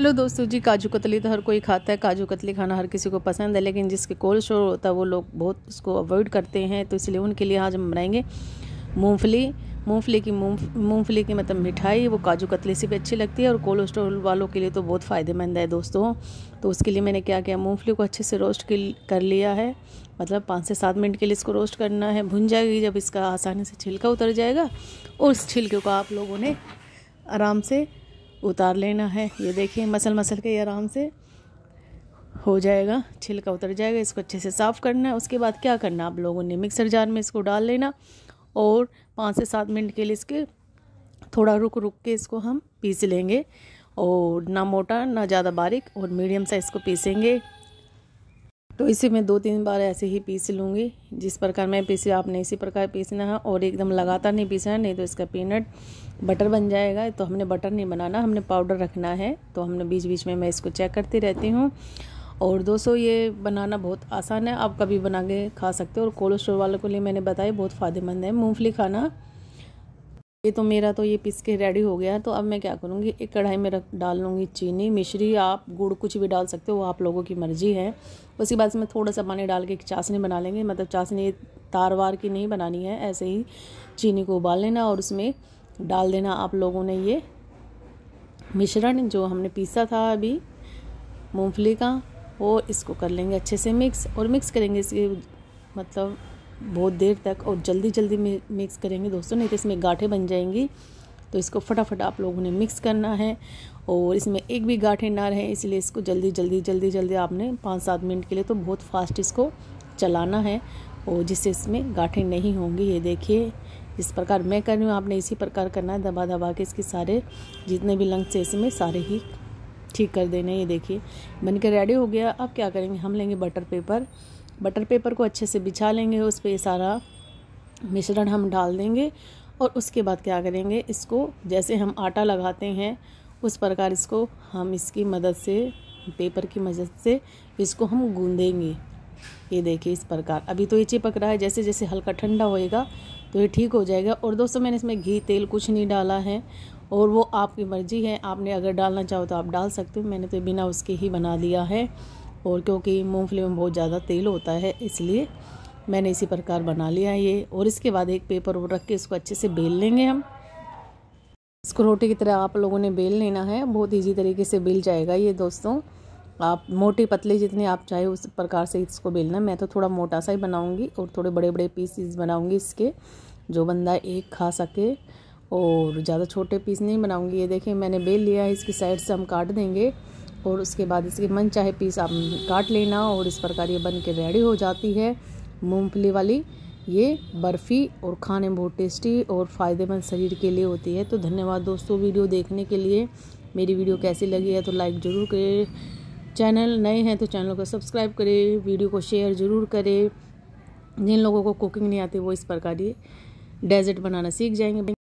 hello दोस्तों जी काजू कतली तो हर कोई खाता है काजू कतली खाना हर किसी को पसंद है लेकिन जिसके कोल्ड स्टोर होता है वो लोग बहुत उसको अवॉइड करते हैं तो इसलिए उनके लिए आज हम बनाएंगे मूंगफली मूंगफली की मूंगफली की मतलब मिठाई वो काजू कतली से भी अच्छी लगती है और कोल्ड स्टोर वालों के लिए तो बहुत फ़ायदेमंद है दोस्तों तो उसके लिए मैंने क्या किया मूँगफली को अच्छे से रोस्ट कर लिया है मतलब पाँच से सात मिनट के लिए इसको रोस्ट करना है भुन जाएगी जब इसका आसानी से छिलका उतर जाएगा और उस छिलके को आप लोगों ने आराम से उतार लेना है ये देखिए मसल मसल के आराम से हो जाएगा छिलका उतर जाएगा इसको अच्छे से साफ़ करना है उसके बाद क्या करना आप लोगों ने मिक्सर जार में इसको डाल लेना और पाँच से सात मिनट के लिए इसके थोड़ा रुक रुक के इसको हम पीस लेंगे और ना मोटा ना ज़्यादा बारीक और मीडियम साइज़ को पीसेंगे तो इसे मैं दो तीन बार ऐसे ही पीस लूँगी जिस प्रकार मैं पीसी आपने इसी प्रकार पीसना है और एकदम लगातार नहीं पीसना है नहीं तो इसका पीनट बटर बन जाएगा तो हमने बटर नहीं बनाना हमने पाउडर रखना है तो हमने बीच बीच में मैं इसको चेक करती रहती हूँ और दोस्तों ये बनाना बहुत आसान है आप कभी बना के खा सकते हो और कोलेस्ट्रोल वालों के लिए मैंने बताया बहुत फ़ायदेमंद है मूँगफली खाना ये तो मेरा तो ये पीस के रेडी हो गया है तो अब मैं क्या करूँगी एक कढ़ाई में रख डाल लूँगी चीनी मिश्री आप गुड़ कुछ भी डाल सकते हो वो आप लोगों की मर्ज़ी है उसके बाद इसमें थोड़ा सा पानी डाल के एक चाशनी बना लेंगे मतलब चाशनी तार वार की नहीं बनानी है ऐसे ही चीनी को उबाल लेना और उसमें डाल देना आप लोगों ने ये मिश्रण जो हमने पीसा था अभी मूँगफली का वो इसको कर लेंगे अच्छे से मिक्स और मिक्स करेंगे इसके मतलब बहुत देर तक और जल्दी जल्दी मिक्स करेंगे दोस्तों नहीं तो इसमें गाठे बन जाएंगी तो इसको फटाफट आप लोगों ने मिक्स करना है और इसमें एक भी गाठे ना रहे इसलिए इसको जल्दी जल्दी जल्दी जल्दी आपने पाँच सात मिनट के लिए तो बहुत फास्ट इसको चलाना है और जिससे इसमें गाठे नहीं होंगी ये देखिए जिस प्रकार मैं कर रही हूँ आपने इसी प्रकार करना है दबा दबा के इसके सारे जितने भी लंग्स हैं इसमें सारे ही ठीक कर देने ये देखिए बनकर रेडी हो गया अब क्या करेंगे हम लेंगे बटर पेपर बटर पेपर को अच्छे से बिछा लेंगे उस पर सारा मिश्रण हम डाल देंगे और उसके बाद क्या करेंगे इसको जैसे हम आटा लगाते हैं उस प्रकार इसको हम इसकी मदद से पेपर की मदद से इसको हम गूंदेंगे ये देखिए इस प्रकार अभी तो ये चिपक रहा है जैसे जैसे हल्का ठंडा होएगा तो ये ठीक हो जाएगा और दोस्तों मैंने इसमें घी तेल कुछ नहीं डाला है और वो आपकी मर्ज़ी है आपने अगर डालना चाहो तो आप डाल सकते हो मैंने तो बिना उसके ही बना दिया है और क्योंकि मूंगफली में बहुत ज़्यादा तेल होता है इसलिए मैंने इसी प्रकार बना लिया है ये और इसके बाद एक पेपर वो रख के इसको अच्छे से बेल लेंगे हम इसको रोटी की तरह आप लोगों ने बेल लेना है बहुत ईजी तरीके से बेल जाएगा ये दोस्तों आप मोटे पतले जितने आप चाहे उस प्रकार से इसको बेलना मैं तो थोड़ा मोटा सा ही बनाऊँगी और थोड़े बड़े बड़े पीसीस बनाऊँगी इसके जो बंदा एक खा सके और ज़्यादा छोटे पीस नहीं बनाऊँगी ये देखें मैंने बेल लिया है इसकी साइड से हम काट देंगे और उसके बाद इसके मन चाहे पीस आप काट लेना और इस प्रकार ये बन के रेडी हो जाती है मूंगफली वाली ये बर्फ़ी और खाने में बहुत टेस्टी और फ़ायदेमंद शरीर के लिए होती है तो धन्यवाद दोस्तों वीडियो देखने के लिए मेरी वीडियो कैसी लगी है तो लाइक ज़रूर करें चैनल नए हैं तो चैनल को सब्सक्राइब करें वीडियो को शेयर ज़रूर करें जिन लोगों को कुकिंग नहीं आती वो इस प्रकार ये डेजर्ट बनाना सीख जाएंगे